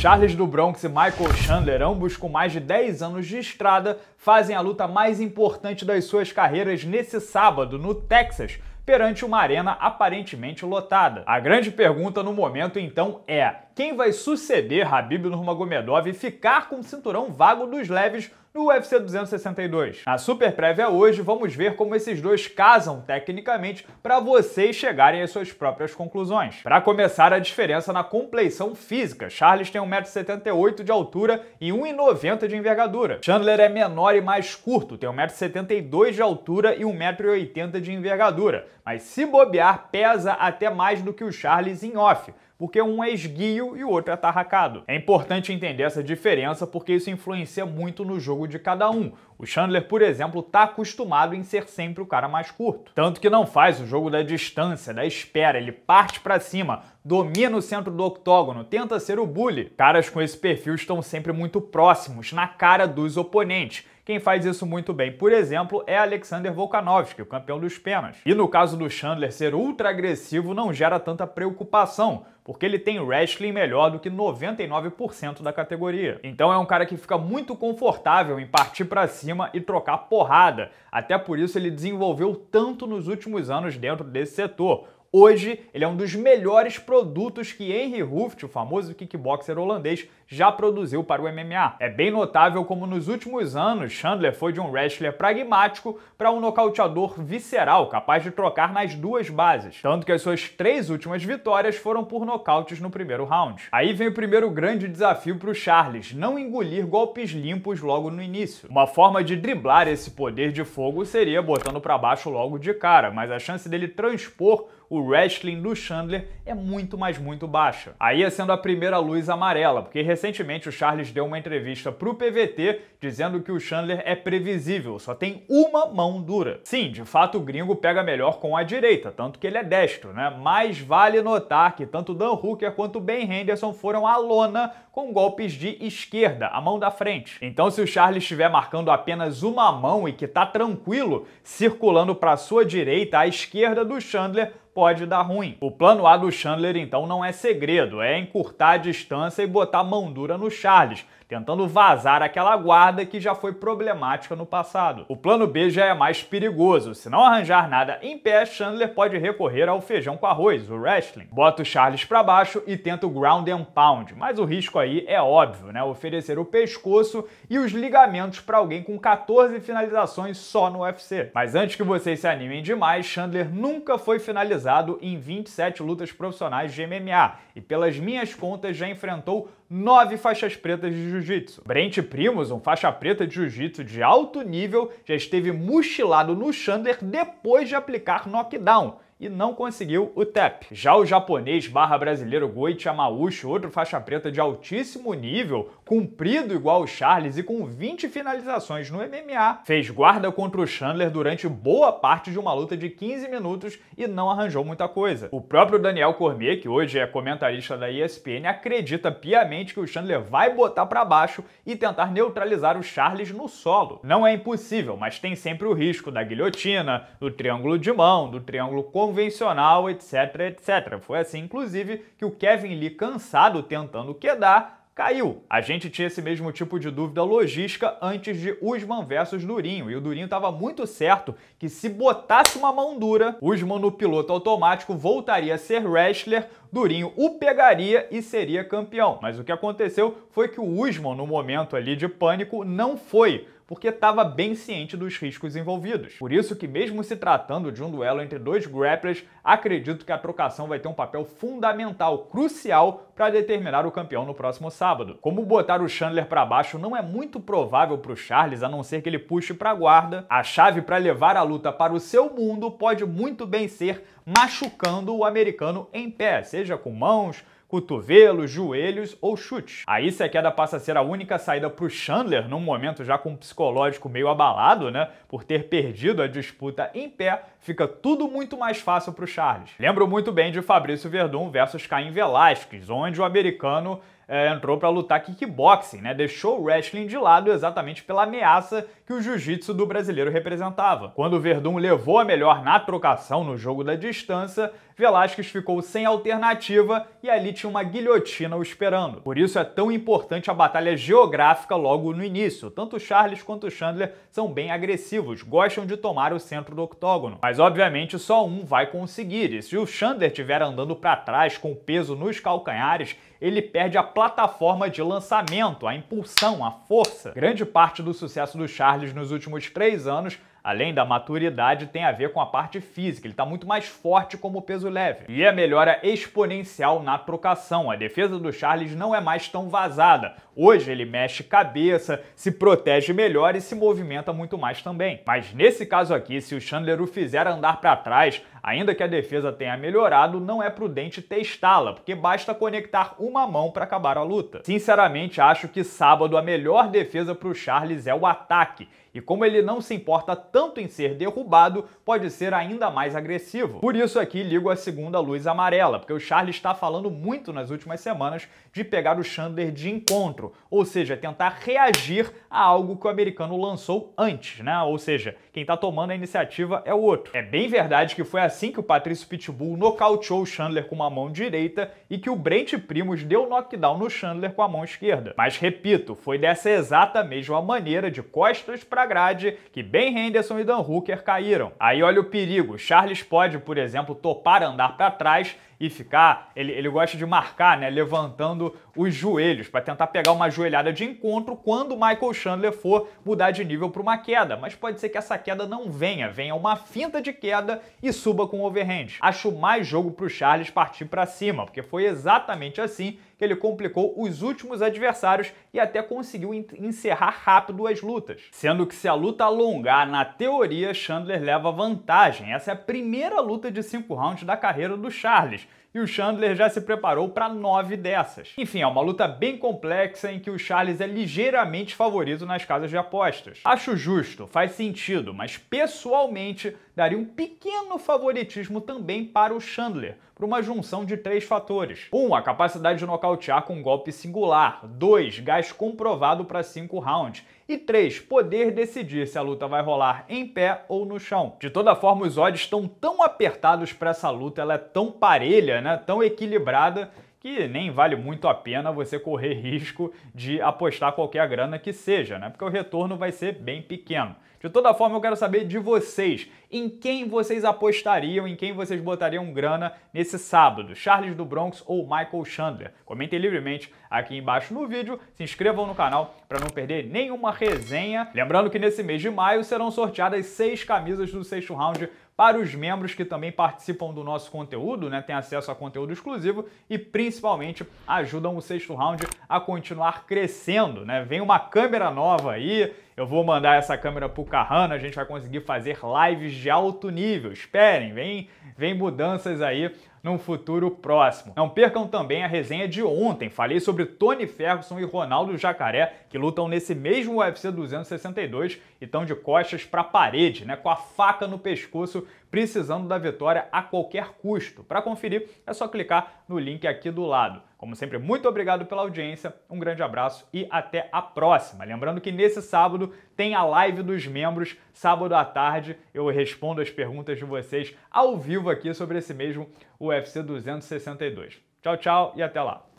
Charles do Bronx e Michael Chandler, ambos com mais de 10 anos de estrada, fazem a luta mais importante das suas carreiras nesse sábado, no Texas, perante uma arena aparentemente lotada. A grande pergunta no momento então é: quem vai suceder Habib Nurmagomedov e ficar com o cinturão vago dos leves no UFC 262. Na super prévia hoje, vamos ver como esses dois casam tecnicamente para vocês chegarem às suas próprias conclusões. Para começar, a diferença na compleição física. Charles tem 1,78m de altura e 1,90m de envergadura. Chandler é menor e mais curto, tem 1,72m de altura e 1,80m de envergadura, mas se bobear, pesa até mais do que o Charles em off porque um é esguio e o outro é atarracado. É importante entender essa diferença porque isso influencia muito no jogo de cada um. O Chandler, por exemplo, está acostumado em ser sempre o cara mais curto. Tanto que não faz o jogo da distância, da espera, ele parte para cima, domina o centro do octógono, tenta ser o bully. Caras com esse perfil estão sempre muito próximos, na cara dos oponentes. Quem faz isso muito bem, por exemplo, é Alexander Volkanovski, o campeão dos penas. E no caso do Chandler ser ultra agressivo não gera tanta preocupação, porque ele tem wrestling melhor do que 99% da categoria. Então é um cara que fica muito confortável em partir para cima e trocar porrada. Até por isso ele desenvolveu tanto nos últimos anos dentro desse setor Hoje, ele é um dos melhores produtos que Henry Hooft, o famoso kickboxer holandês, já produziu para o MMA. É bem notável como nos últimos anos Chandler foi de um wrestler pragmático para um nocauteador visceral, capaz de trocar nas duas bases. Tanto que as suas três últimas vitórias foram por nocautes no primeiro round. Aí vem o primeiro grande desafio para o Charles, não engolir golpes limpos logo no início. Uma forma de driblar esse poder de fogo seria botando para baixo logo de cara, mas a chance dele transpor o wrestling do Chandler é muito, mas muito baixa. Aí é sendo a primeira luz amarela, porque recentemente o Charles deu uma entrevista pro PVT dizendo que o Chandler é previsível, só tem uma mão dura. Sim, de fato o gringo pega melhor com a direita, tanto que ele é destro, né? Mas vale notar que tanto Dan Hooker quanto Ben Henderson foram à lona com golpes de esquerda, a mão da frente. Então se o Charles estiver marcando apenas uma mão e que tá tranquilo, circulando para sua direita, à esquerda do Chandler, pode dar ruim. O plano A do Chandler então não é segredo, é encurtar a distância e botar mão dura no Charles, tentando vazar aquela guarda que já foi problemática no passado. O plano B já é mais perigoso. Se não arranjar nada em pé, Chandler pode recorrer ao feijão com arroz, o wrestling. Bota o Charles para baixo e tenta o ground and pound, mas o risco aí é óbvio, né? Oferecer o pescoço e os ligamentos para alguém com 14 finalizações só no UFC. Mas antes que vocês se animem demais, Chandler nunca foi finalizado em 27 lutas profissionais de MMA e, pelas minhas contas, já enfrentou nove faixas pretas de jiu-jitsu. Brent Primos, um faixa preta de jiu-jitsu de alto nível, já esteve mochilado no Chandler depois de aplicar knockdown e não conseguiu o tap. Já o japonês barra brasileiro Goichi Amaucho, outro faixa preta de altíssimo nível, comprido igual o Charles e com 20 finalizações no MMA, fez guarda contra o Chandler durante boa parte de uma luta de 15 minutos e não arranjou muita coisa. O próprio Daniel Cormier, que hoje é comentarista da ESPN, acredita piamente que o Chandler vai botar para baixo e tentar neutralizar o Charles no solo. Não é impossível, mas tem sempre o risco da guilhotina, do triângulo de mão, do triângulo com convencional, etc, etc. Foi assim, inclusive, que o Kevin Lee, cansado tentando quedar, caiu. A gente tinha esse mesmo tipo de dúvida logística antes de Usman versus Durinho, e o Durinho estava muito certo que se botasse uma mão dura, Usman no piloto automático voltaria a ser wrestler, Durinho o pegaria e seria campeão. Mas o que aconteceu foi que o Usman, no momento ali de pânico, não foi porque estava bem ciente dos riscos envolvidos. Por isso que mesmo se tratando de um duelo entre dois grapplers, acredito que a trocação vai ter um papel fundamental, crucial para determinar o campeão no próximo sábado. Como botar o Chandler para baixo não é muito provável para o Charles, a não ser que ele puxe para guarda. A chave para levar a luta para o seu mundo pode muito bem ser machucando o americano em pé, seja com mãos, cotovelos, joelhos ou chute. Aí se a é queda passa a ser a única saída para o Chandler, num momento já com o psicológico meio abalado, né, por ter perdido a disputa em pé, fica tudo muito mais fácil para o Charles. Lembro muito bem de Fabrício Verdun versus Caim Velasquez, onde o americano é, entrou para lutar kickboxing, né? Deixou o wrestling de lado exatamente pela ameaça que o jiu-jitsu do brasileiro representava. Quando o Verdun levou a melhor na trocação no jogo da distância, Velasquez ficou sem alternativa e ali tinha uma guilhotina o esperando. Por isso é tão importante a batalha geográfica logo no início. Tanto Charles quanto Chandler são bem agressivos, gostam de tomar o centro do octógono. Mas obviamente só um vai conseguir. E se o Chandler estiver andando para trás com peso nos calcanhares, ele perde a plataforma de lançamento, a impulsão, a força. Grande parte do sucesso do Charles nos últimos três anos Além da maturidade, tem a ver com a parte física, ele está muito mais forte como peso leve. E a melhora exponencial na trocação. A defesa do Charles não é mais tão vazada. Hoje ele mexe cabeça, se protege melhor e se movimenta muito mais também. Mas nesse caso aqui, se o Chandler o fizer andar para trás, ainda que a defesa tenha melhorado, não é prudente testá-la, porque basta conectar uma mão para acabar a luta. Sinceramente, acho que sábado a melhor defesa para o Charles é o ataque. E como ele não se importa tanto em ser derrubado, pode ser ainda mais agressivo. Por isso aqui ligo a segunda luz amarela, porque o Charles está falando muito nas últimas semanas de pegar o Chandler de encontro, ou seja, tentar reagir a algo que o americano lançou antes, né? Ou seja, quem está tomando a iniciativa é o outro. É bem verdade que foi assim que o Patrício Pitbull nocauteou o Chandler com uma mão direita e que o Brent Primos deu knockdown no Chandler com a mão esquerda. Mas repito, foi dessa exata mesma maneira de costas para grade que Ben Henderson Ederson e Dan Hooker caíram. Aí olha o perigo. Charles pode, por exemplo, topar andar para trás e ficar. Ele, ele gosta de marcar, né? Levantando os joelhos para tentar pegar uma joelhada de encontro quando o Michael Chandler for mudar de nível para uma queda. Mas pode ser que essa queda não venha, venha uma finta de queda e suba com o overhand. Acho mais jogo para o Charles partir para cima, porque foi exatamente assim que ele complicou os últimos adversários e até conseguiu encerrar rápido as lutas. Sendo que se a luta alongar, na teoria, Chandler leva vantagem. Essa é a primeira luta de cinco rounds da carreira do Charles, e o Chandler já se preparou para nove dessas. Enfim, é uma luta bem complexa em que o Charles é ligeiramente favorito nas casas de apostas. Acho justo, faz sentido, mas pessoalmente daria um pequeno favoritismo também para o Chandler, por uma junção de três fatores. Um, a capacidade de nocaute nocautear com um golpe singular. 2. Gás comprovado para 5 rounds. E 3. Poder decidir se a luta vai rolar em pé ou no chão. De toda forma, os odds estão tão apertados para essa luta, ela é tão parelha, né? tão equilibrada, que nem vale muito a pena você correr risco de apostar qualquer grana que seja, né? porque o retorno vai ser bem pequeno. De toda forma, eu quero saber de vocês. Em quem vocês apostariam, em quem vocês botariam grana nesse sábado? Charles do Bronx ou Michael Chandler? Comentem livremente aqui embaixo no vídeo, se inscrevam no canal para não perder nenhuma resenha. Lembrando que nesse mês de maio serão sorteadas seis camisas do sexto round para os membros que também participam do nosso conteúdo, né, têm acesso a conteúdo exclusivo e principalmente ajudam o sexto round a continuar crescendo, né? Vem uma câmera nova aí, eu vou mandar essa câmera pro Carrano, a gente vai conseguir fazer lives de alto nível. Esperem, vem, vem mudanças aí num futuro próximo. Não percam também a resenha de ontem. Falei sobre Tony Ferguson e Ronaldo Jacaré, que lutam nesse mesmo UFC 262 e estão de costas para a parede, né, com a faca no pescoço, precisando da vitória a qualquer custo. Para conferir, é só clicar no link aqui do lado. Como sempre, muito obrigado pela audiência, um grande abraço e até a próxima. Lembrando que nesse sábado tem a live dos membros, sábado à tarde eu respondo as perguntas de vocês ao vivo aqui sobre esse mesmo UFC 262. Tchau, tchau e até lá.